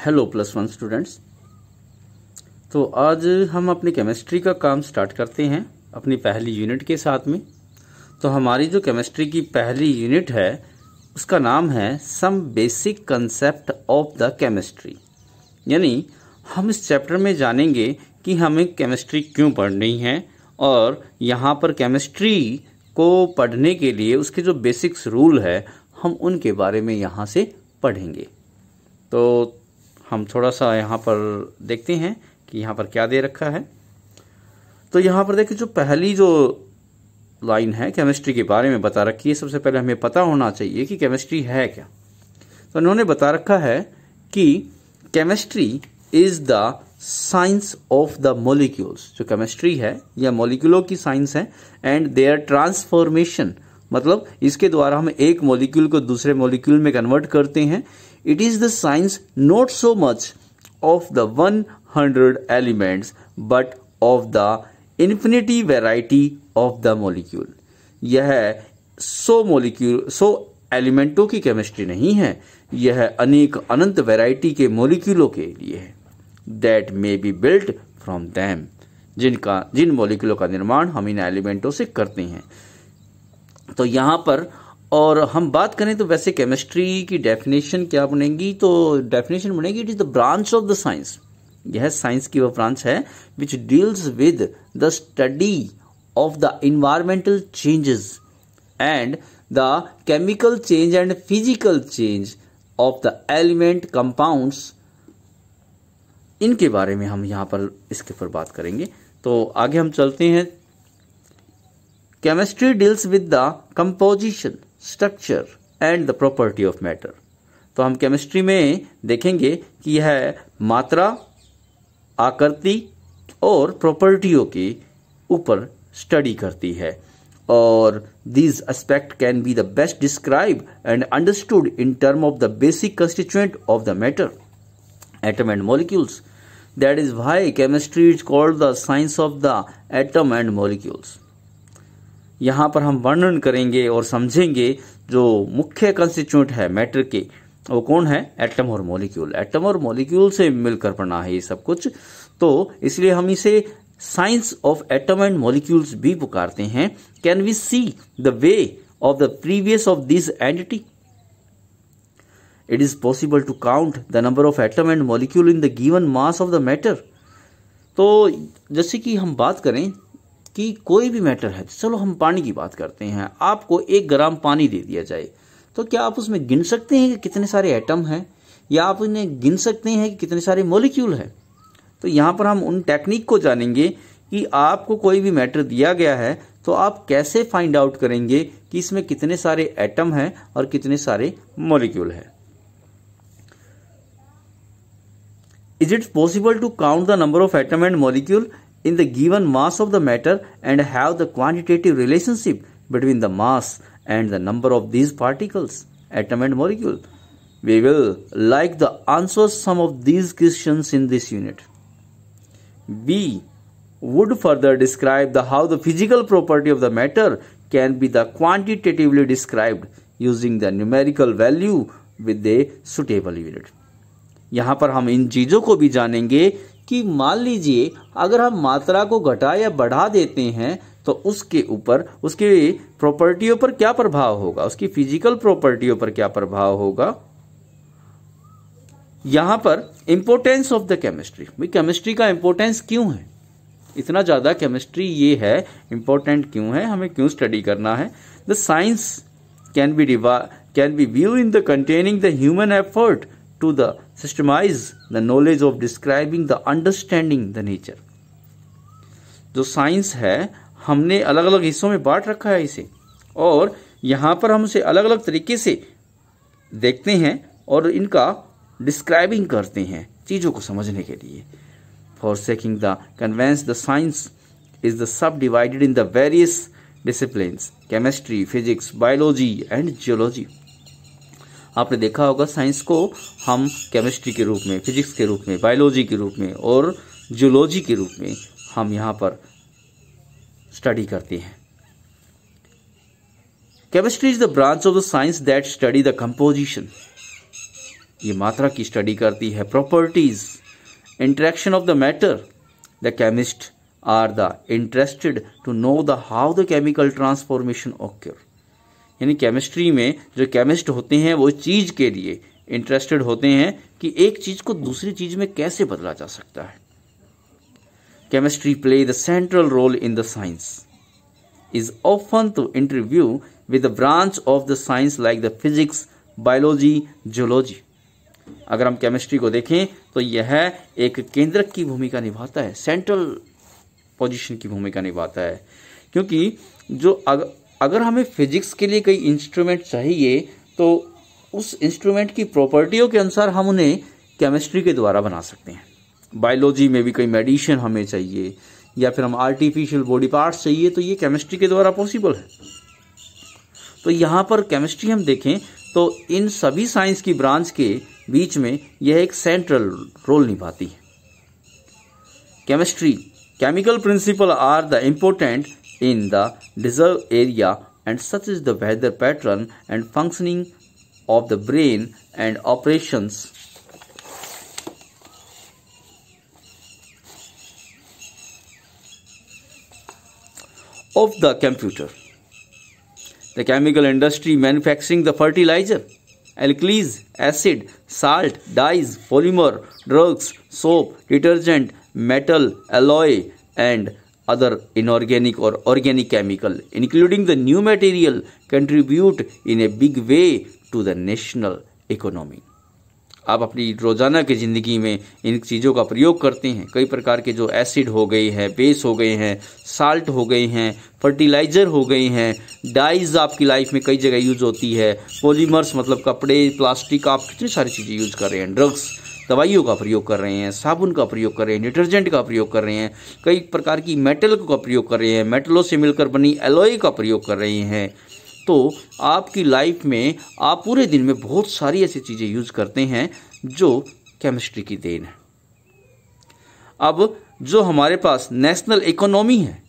Hello plus one students तो आज हम अपने केमिस्ट्री का काम स्टार्ट करते हैं अपनी पहली यूनिट के साथ में तो हमारी जो केमिस्ट्री की पहली यूनिट है उसका नाम है some basic concept of the chemistry यानी हम इस चैप्टर में जानेंगे कि हमें केमिस्ट्री क्यों पढ़नी है और यहाँ पर केमिस्ट्री को पढ़ने के लिए उसके जो बेसिक्स रूल है हम उनके बारे में यहाँ से पढ़ेंगे तो हम थोड़ा सा यहाँ पर देखते हैं कि यहाँ पर क्या दे रखा है तो यहाँ पर देखिए जो पहली जो लाइन है केमिस्ट्री के बारे में बता रखी है सबसे पहले हमें पता होना चाहिए कि केमिस्ट्री है क्या तो उन्होंने बता रखा है कि chemistry is the science of the molecules जो केमिस्ट्री है या मोलिक्यूलों की साइंस है एंड देयर ट्रांसफॉर्मेशन मतलब इसके द्वारा हम एक मॉलिक्यूल को दूसरे मॉलिक्यूल में कन्वर्ट करते हैं it is the science not so much of the one hundred elements but of the infinity variety of the molecule यह सो मॉलिक्यूल सो एलिमेंटों की केमिस्ट्री नहीं है यह अनेक अनंत वैरायटी के मॉलिक्यूलों के लिए है that may be built from them जिनका जिन मॉलिक्यूलों का निर्माण हम इन एलिमेंटों से करते हैं तो यहाँ पर और हम बात करें तो वैसे केमिस्ट्री की डेफिनेशन क्या बनेगी तो डेफिनेशन बनेगी it is the branch of the science यह साइंस की वह ब्रांच है which deals with the study of the environmental changes and the chemical change and physical change of the element compounds इनके बारे में हम यहाँ पर इसके ऊपर बात करेंगे तो आगे हम चलते हैं chemistry deals with the composition structure and the property of matter तो हम केमिस्ट्री में देखेंगे कि यह मात्रा आकृति और प्रॉपर्टियों के ऊपर स्टडी करती है और these aspect can be the best describe and understood in term of the basic constituent of the matter atom and molecules that is why chemistry is called the science of the atom and molecules यहाँ पर हम वर्णन करेंगे और समझेंगे जो मुख्य constituent है मैटर के वो कौन है एटम और मॉलिक्यूल एटम और मॉलिक्यूल से मिलकर बना है ये सब कुछ तो इसलिए हम इसे science of atom and molecules भी पुकारते हैं can we see the way of the previous of this entity it is possible to count the number of atom and molecule in the given mass of the matter तो जैसे कि हम बात करें कि कोई भी मैटर है चलो हम पानी की बात करते हैं आपको एक ग्राम पानी दे दिया जाए तो क्या आप उसमें गिन सकते हैं कि कितने सारे एटम हैं या आप उन्हें गिन सकते हैं कि कितने सारे मोलिक्यूल हैं तो यहाँ पर हम उन टेक्निक को जानेंगे कि आपको कोई भी मैटर दिया गया है तो आप कैसे फाइंड आउट करेंगे कि इसमें कितने सारे एटम हैं और कितने सारे मोलिक्यूल हैं is it possible to count the number of atom and molecule in the given mass of the matter and have the quantitative relationship between the mass and the number of these particles, atom and molecule. We will like the answer some of these questions in this unit. B would further describe the how the physical property of the matter can be the quantitatively described using the numerical value with a suitable unit. यहाँ पर हम इन चीज़ों को भी जानेंगे कि मान लीजिए अगर हम मात्रा को घटा या बढ़ा देते हैं तो उसके ऊपर उसके प्रॉपर्टियों पर क्या प्रभाव होगा उसकी फिजिकल प्रॉपर्टियों पर क्या प्रभाव होगा यहां पर importance of the chemistry chemistry का इंपोर्टेंस क्यों है इतना ज्यादा केमिस्ट्री ये है इंपॉर्टेंट क्यों है हमें क्यों स्टडी करना है the science can be diva can be view in the containing the human effort to the systemize the knowledge of describing the understanding the nature जो साइंस है हमने अलग अलग हिस्सों में बांट रखा है इसे और यहाँ पर हम उसे अलग अलग तरीके से देखते हैं और इनका डिस्क्राइबिंग करते हैं चीज़ों को समझने के लिए for seeking the convenience the science is the subdivided in the various discipline chemistry physics biology and geology आपने देखा होगा साइंस को हम केमिस्ट्री के रूप में फिजिक्स के रूप में बायोलॉजी के रूप में और जूलॉजी के रूप में हम यहाँ पर स्टडी करते हैं chemistry is the branch of the science that study the composition ये मात्रा की स्टडी करती है properties interaction of the matter the chemist are the interested to know the how the chemical transformation occur यानी chemistry में जो chemist होते हैं वो चीज के लिए इंटरेस्टेड होते हैं कि एक चीज को दूसरी चीज में कैसे बदला जा सकता है chemistry play the central role in the science is often to interview with the branch of the science like the physics biology geology अगर हम केमिस्ट्री को देखें तो यह एक केंद्र की भूमिका निभाता है सेंट्रल पोजिशन की भूमिका निभाता है क्योंकि जो अगर अगर हमें फिजिक्स के लिए कई इंस्ट्रूमेंट चाहिए तो उस इंस्ट्रूमेंट की प्रॉपर्टियों के अनुसार हम उन्हें केमिस्ट्री के द्वारा बना सकते हैं बायोलॉजी में भी कई मेडिशन हमें चाहिए या फिर हम आर्टिफिशियल बॉडी पार्ट्स चाहिए तो ये केमिस्ट्री के द्वारा पॉसिबल है तो यहाँ पर केमिस्ट्री हम देखें तो इन सभी साइंस की ब्रांच के बीच में यह एक सेंट्रल रोल निभाती है chemistry chemical principle are the important in the dissolved area and such is the weather pattern and functioning of the brain and operations. of the computer. The chemical industry manufacturing the fertilizer, alkalis, acid, salt, dyes, polymer, drugs, soap, detergent, metal, alloy and other inorganic or organic chemical, including the new material, contribute in a big way to the national economy. आप अपनी रोज़ाना की ज़िंदगी में इन चीज़ों का प्रयोग करते हैं कई प्रकार के जो एसिड हो गए हैं बेस हो गए हैं साल्ट हो गए हैं फर्टिलाइज़र हो गए हैं डाइज आपकी लाइफ में कई जगह यूज़ होती है पॉलीमर्स मतलब कपड़े प्लास्टिक आप कितनी सारी चीज़ें यूज़ कर रहे हैं ड्रग्स दवाइयों का प्रयोग कर रहे हैं साबुन का प्रयोग कर रहे हैं डिटर्जेंट का प्रयोग कर रहे हैं कई प्रकार की मेटल का प्रयोग कर रहे हैं मेटलों से मिलकर बनी एलोई का प्रयोग कर रहे हैं तो आपकी लाइफ में आप पूरे दिन में बहुत सारी ऐसी चीज़ें यूज करते हैं जो केमिस्ट्री की देन है अब जो हमारे पास नेशनल इकोनॉमी है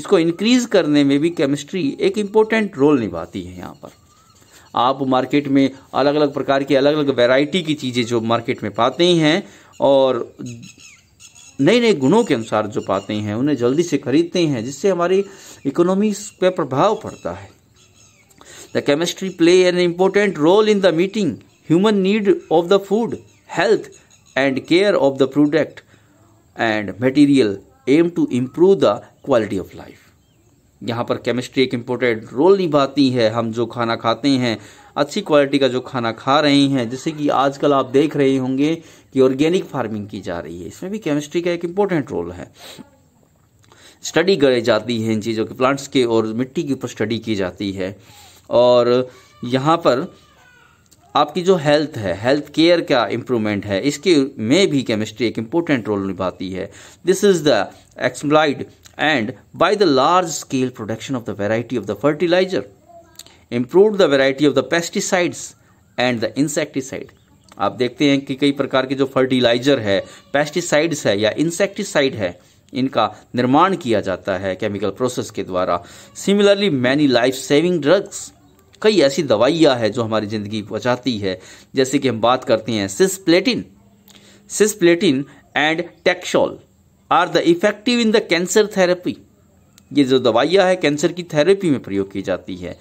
इसको इंक्रीज करने में भी केमिस्ट्री एक इम्पोर्टेंट रोल निभाती है यहाँ पर आप मार्केट में अलग अलग प्रकार की अलग अलग वैरायटी की चीज़ें जो मार्केट में पाते हैं और नए नए गुणों के अनुसार जो पाते हैं उन्हें जल्दी से खरीदते हैं जिससे हमारी इकोनॉमी पर प्रभाव पड़ता है the chemistry play an important role in the meeting human need of the food health and care of the product and material aim to improve the quality of life यहाँ पर केमिस्ट्री एक important role निभाती है हम जो खाना खाते हैं अच्छी क्वालिटी का जो खाना खा रहे हैं जैसे कि आजकल आप देख रहे होंगे कि ऑर्गेनिक फार्मिंग की जा रही है इसमें भी केमिस्ट्री का एक इम्पोर्टेंट रोल है स्टडी करी जाती है इन चीज़ों के प्लांट्स के और मिट्टी के ऊपर स्टडी की जाती है और यहाँ पर आपकी जो हेल्थ है हेल्थ केयर का इम्प्रूवमेंट है इसके में भी केमिस्ट्री एक इम्पोर्टेंट रोल निभाती है this is the exploited and by the large scale production of the variety of the fertilizer, improved the variety of the pesticides and the insecticide. आप देखते हैं कि कई प्रकार के जो फर्टिलाइजर है पेस्टिसाइड्स है या इंसेक्टिसाइड है इनका निर्माण किया जाता है केमिकल प्रोसेस के द्वारा similarly many life saving drugs कई ऐसी दवाइयाँ हैं जो हमारी ज़िंदगी बचाती है जैसे कि हम बात करते हैं cisplatin cisplatin and taxol are the effective in the cancer therapy ये जो दवाइयाँ है कैंसर की थेरेपी में प्रयोग की जाती है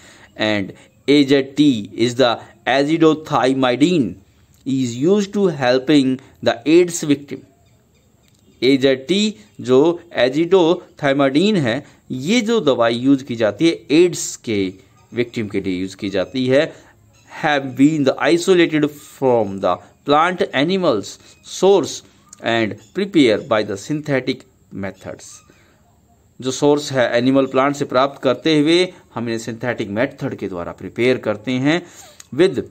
and AZT is the azidothymidine is use to helping the AIDS victim AZT जो एजिडोथाइमाडीन है ये जो दवाई यूज की जाती है एड्स के विक्टिम के लिए यूज की जाती है have been the isolated from the plant animals source and prepare by the synthetic methods जो सोर्स है एनिमल प्लांट से प्राप्त करते हुए हम इन्हें सिंथेटिक मेथड के द्वारा प्रिपेयर करते हैं with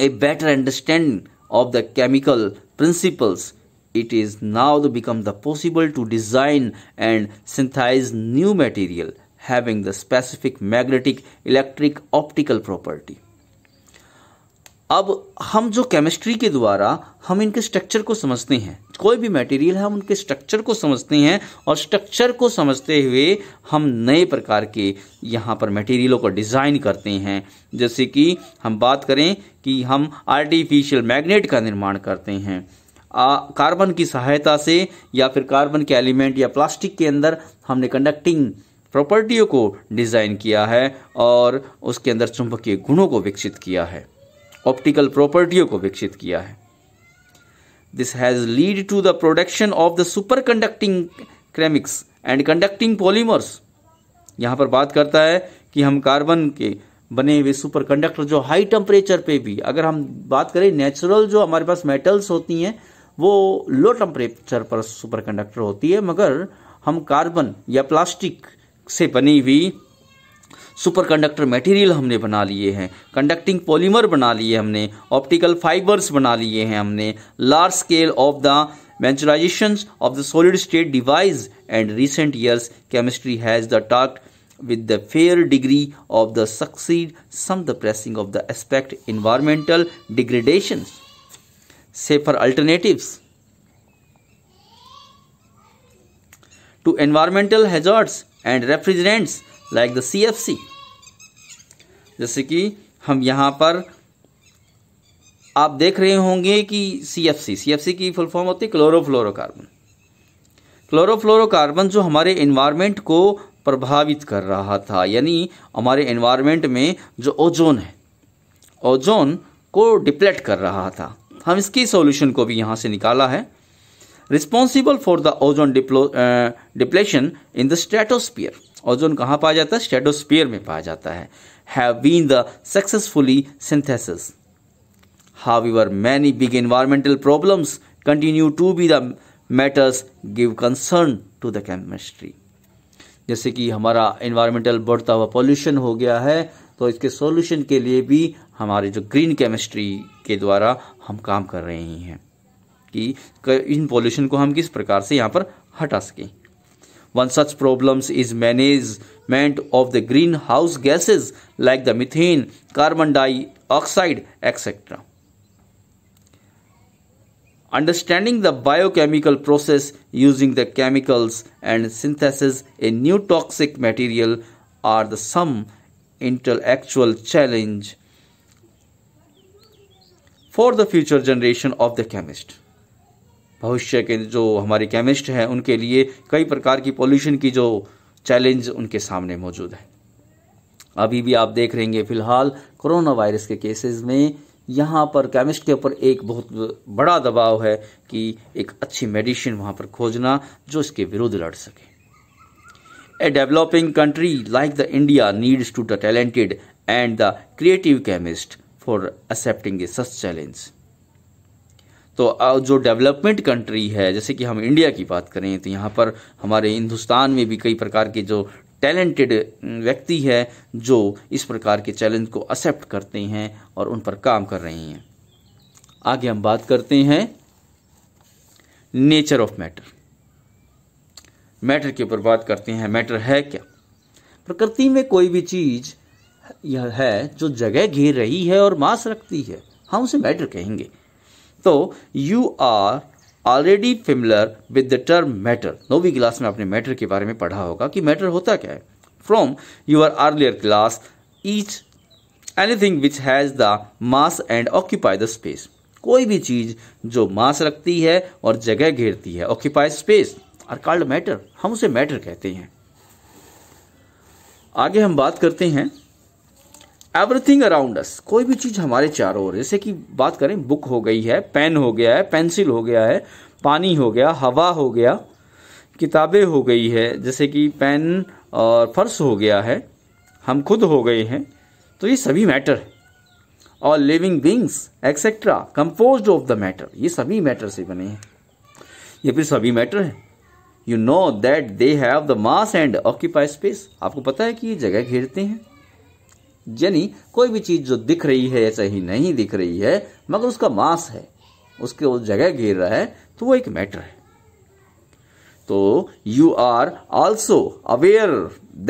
a better understanding of the chemical principles it is now the become the possible to design and synthesise new material having the specific magnetic electric optical property अब हम जो chemistry के द्वारा हम इनके स्ट्रक्चर को समझते हैं कोई भी मटेरियल हम उनके स्ट्रक्चर को समझते हैं और स्ट्रक्चर को समझते हुए हम नए प्रकार के यहाँ पर मटेरियलों को डिज़ाइन करते हैं जैसे कि हम बात करें कि हम आर्टिफिशियल मैग्नेट का निर्माण करते हैं आ, कार्बन की सहायता से या फिर कार्बन के एलिमेंट या प्लास्टिक के अंदर हमने कंडक्टिंग प्रॉपर्टियों को डिज़ाइन किया है और उसके अंदर चुंबकीय गुणों को विकसित किया है ऑप्टिकल प्रॉपर्टियों को विकसित किया है This has led to the production of the superconducting ceramics and conducting polymers. यहाँ पर बात करता है कि हम कार्बन के बने हुए सुपर कंडक्टर जो हाई टेम्परेचर पे भी अगर हम बात करें नेचुरल जो हमारे पास मेटल्स होती हैं वो लो टेम्परेचर पर सुपर कंडक्टर होती है मगर हम कार्बन या प्लास्टिक से बनी हुई सुपर कंडक्टर मटेरियल हमने बना लिए हैं कंडक्टिंग पॉलीमर बना लिए हमने ऑप्टिकल फाइबर्स बना लिए हैं हमने large scale of the miniaturisation of the solid state device and recent years chemistry has the tackled with the fair degree of the succeed some the pressing of the aspect environmental degradation safer alternative to environmental hazards and refrigerants like the C F C जैसे कि हम यहाँ पर आप देख रहे होंगे कि सी एफ सी सी एफ सी की फुल फॉर्म होती है क्लोरोफ्लोरोकार्बन क्लोरोफ्लोरोकार्बन जो हमारे इन्वायरमेंट को प्रभावित कर रहा था यानी हमारे इन्वायरमेंट में जो ओजोन है ओजोन को डिप्लेट कर रहा था हम इसकी सॉल्यूशन को भी यहाँ से निकाला है responsible for the ozone deplo depletion in the stratosphere ozone कहाँ पाया जाता है शेडोस्पियर में पाया जाता है have been the successfully synthesis however many big environmental problems continue to be the matters give concern to the chemistry जैसे कि हमारा इन्वायरमेंटल बढ़ता हुआ पॉल्यूशन हो गया है तो इसके सॉल्यूशन के लिए भी हमारे जो ग्रीन केमिस्ट्री के द्वारा हम काम कर रहे हैं कि इन पॉल्यूशन को हम किस प्रकार से यहाँ पर हटा सकें One such problem is management of the greenhouse gases like the methane, carbon dioxide, etc. Understanding the biochemical process using the chemicals and synthesis a new toxic material are the some intellectual challenge for the future generation of the chemist. भविष्य के जो हमारे chemist हैं उनके लिए कई प्रकार की पॉल्यूशन की जो चैलेंज उनके सामने मौजूद है अभी भी आप देख रहेंगे फिलहाल कोरोना वायरस के केसेस में यहाँ पर केमिस्ट के ऊपर एक बहुत बड़ा दबाव है कि एक अच्छी मेडिसिन वहाँ पर खोजना जो इसके विरुद्ध लड़ सके developing country like the India needs to the talented and the creative chemist for accepting a such challenge तो जो डेवलपमेंट कंट्री है जैसे कि हम इंडिया की बात करें तो यहाँ पर हमारे हिंदुस्तान में भी कई प्रकार के जो टैलेंटेड व्यक्ति है जो इस प्रकार के चैलेंज को एक्सेप्ट करते हैं और उन पर काम कर रहे हैं आगे हम बात करते हैं नेचर ऑफ मैटर मैटर के ऊपर बात करते हैं मैटर है क्या प्रकृति में कोई भी चीज यह है जो जगह घेर रही है और मास रखती है हम उसे मैटर कहेंगे तो you are already familiar with the term matter नौवीं क्लास में आपने मैटर के बारे में पढ़ा होगा कि मैटर होता क्या है from your earlier class each anything which has the mass and occupy the space कोई भी चीज़ जो मास रखती है और जगह घेरती है occupy space are called matter हम उसे मैटर कहते हैं आगे हम बात करते हैं एवरीथिंग अराउंड अस कोई भी चीज़ हमारे चारों ओर जैसे कि बात करें बुक हो गई है पेन हो गया है पेंसिल हो गया है पानी हो गया हवा हो गया किताबें हो गई है जैसे कि पेन और फर्श हो गया है हम खुद हो गए हैं तो ये सभी मैटर है और living beings etcetera compose of the matter ये सभी मैटर से बने हैं ये फिर सभी मैटर हैं you know that they have the mass and occupy space आपको पता है कि ये जगह घेरते हैं यानी कोई भी चीज जो दिख रही है या सही नहीं दिख रही है मगर उसका मास है उसके उस जगह घेर रहा है तो वो एक मैटर है तो you are also aware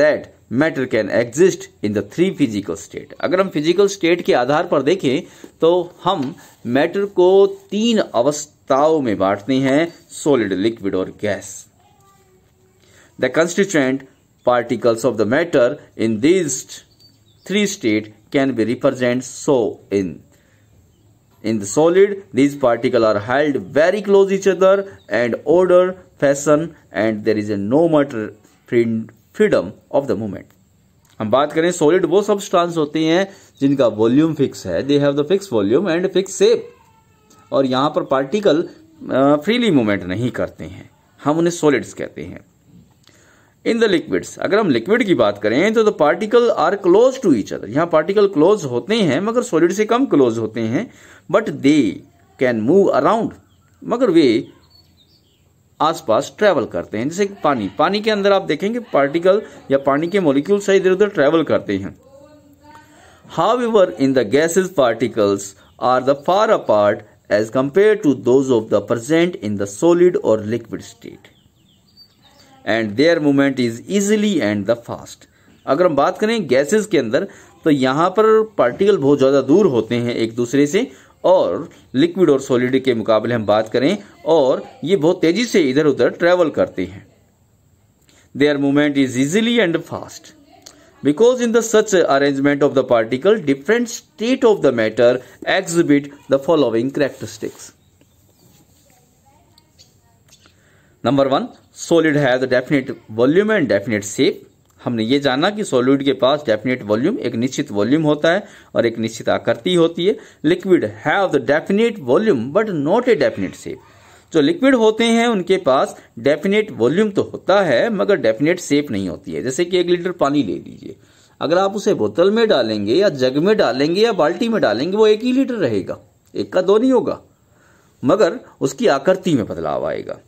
that matter can exist in the three physical state अगर हम फिजिकल स्टेट के आधार पर देखें तो हम मैटर को तीन अवस्थाओं में बांटते हैं सोलिड लिक्विड और gas the constituent particles of the matter in this three state can be represented so in. In the solid, these particle are held very close each other and order, fashion and there is a no matter freedom of the movement. हम बात करें solid वो substance होते हैं जिनका volume fix है they have the fix volume and fix shape और यहां पर पार्टिकल फ्रीली मूवमेंट नहीं करते हैं हम उन्हें सॉलिड्स कहते हैं इन द लिक्विड्स अगर हम लिक्विड की बात करें तो the particle are close to each other यहाँ पार्टिकल क्लोज होते हैं मगर सॉलिड से कम क्लोज होते हैं but they can move around मगर वे आसपास ट्रैवल करते हैं जैसे पानी पानी के अंदर आप देखेंगे पार्टिकल या पानी के मोलिक्यूल्स इधर उधर ट्रैवल करते हैं however in the gases particles are the far apart as compare to those of the present in the solid और liquid state and their movement is easily and the fast अगर हम बात करें gases के अंदर तो यहाँ पर पार्टिकल बहुत ज़्यादा दूर होते हैं एक दूसरे से और लिक्विड और सॉलिड के मुकाबले हम बात करें और ये बहुत तेज़ी से इधर उधर ट्रेवल करते हैं their movement is easily and fast because in the such arrangement of the particle different state of the matter exhibit the following characteristics number one solid has definite volume and definite shape हमने ये जाना कि solid के पास definite volume एक निश्चित volume होता है और एक निश्चित आकृति होती है liquid have the definite volume but not a definite shape जो लिक्विड होते हैं उनके पास डेफिनेट वॉल्यूम तो होता है मगर डेफिनेट सेप नहीं होती है जैसे कि एक लीटर पानी ले लीजिए अगर आप उसे बोतल में डालेंगे या जग में डालेंगे या बाल्टी में डालेंगे वो एक ही लीटर रहेगा एक का दो नहीं होगा मगर उसकी आकृति में बदलाव आएगा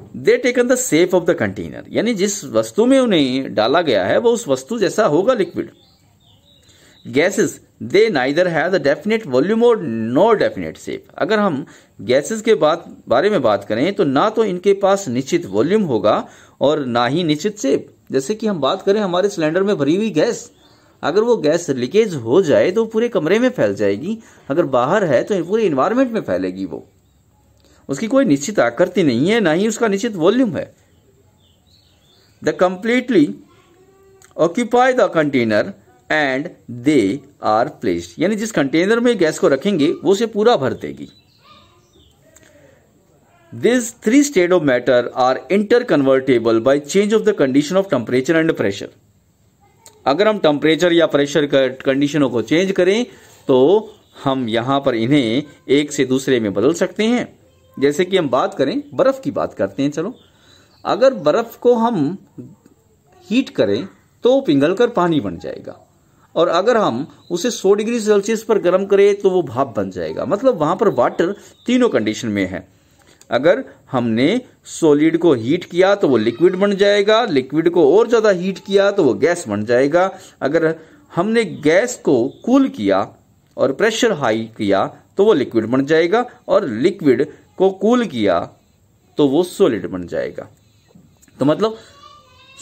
they taken the shape of the container यानी जिस वस्तु में उन्हें डाला गया है वो उस वस्तु जैसा होगा liquid gases they neither has definite volume और नो डेफिनेट सेफ अगर हम गैसेस के बात बारे में बात करें तो ना तो इनके पास निश्चित वॉल्यूम होगा और ना ही निश्चित सेफ जैसे कि हम बात करें हमारे सिलेंडर में भरी हुई गैस अगर वो गैस लीकेज हो जाए तो पूरे कमरे में फैल जाएगी अगर बाहर है तो पूरे इन्वायरमेंट में फैलेगी वो उसकी कोई निश्चित आकृति नहीं है ना ही उसका निश्चित वॉल्यूम है the completely occupy the container and they are placed यानी जिस कंटेनर में गैस को रखेंगे वो उसे पूरा भर देगी this three state of matter are interconvertible by change of the condition of temperature and pressure अगर हम टेम्परेचर या प्रेशर कंडीशनों को चेंज करें तो हम यहां पर इन्हें एक से दूसरे में बदल सकते हैं जैसे कि हम बात करें बर्फ़ की बात करते हैं चलो अगर बर्फ़ को हम हीट करें तो पिंगल कर पानी बन जाएगा और अगर हम उसे 100 डिग्री सेल्सियस पर गर्म करें तो वो भाप बन जाएगा मतलब वहां पर वाटर तीनों कंडीशन में है अगर हमने सॉलिड को हीट किया तो वो लिक्विड बन जाएगा लिक्विड को और ज़्यादा हीट किया तो वो गैस बन जाएगा अगर हमने गैस को कूल किया और प्रेशर हाई किया तो वो लिक्विड बन जाएगा और लिक्विड को कूल किया तो वो सॉलिड बन जाएगा तो मतलब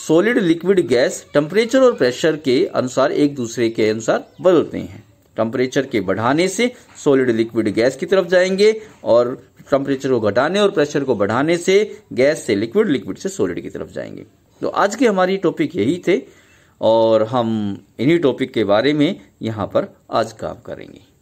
सॉलिड लिक्विड गैस टेम्परेचर और प्रेशर के अनुसार एक दूसरे के अनुसार बदलते हैं टेम्परेचर के बढ़ाने से सॉलिड लिक्विड गैस की तरफ जाएंगे और टेम्परेचर को घटाने और प्रेशर को बढ़ाने से गैस से लिक्विड लिक्विड से सॉलिड की तरफ जाएंगे तो आज के हमारी टॉपिक यही थे और हम इन्हीं टॉपिक के बारे में यहाँ पर आज काम करेंगे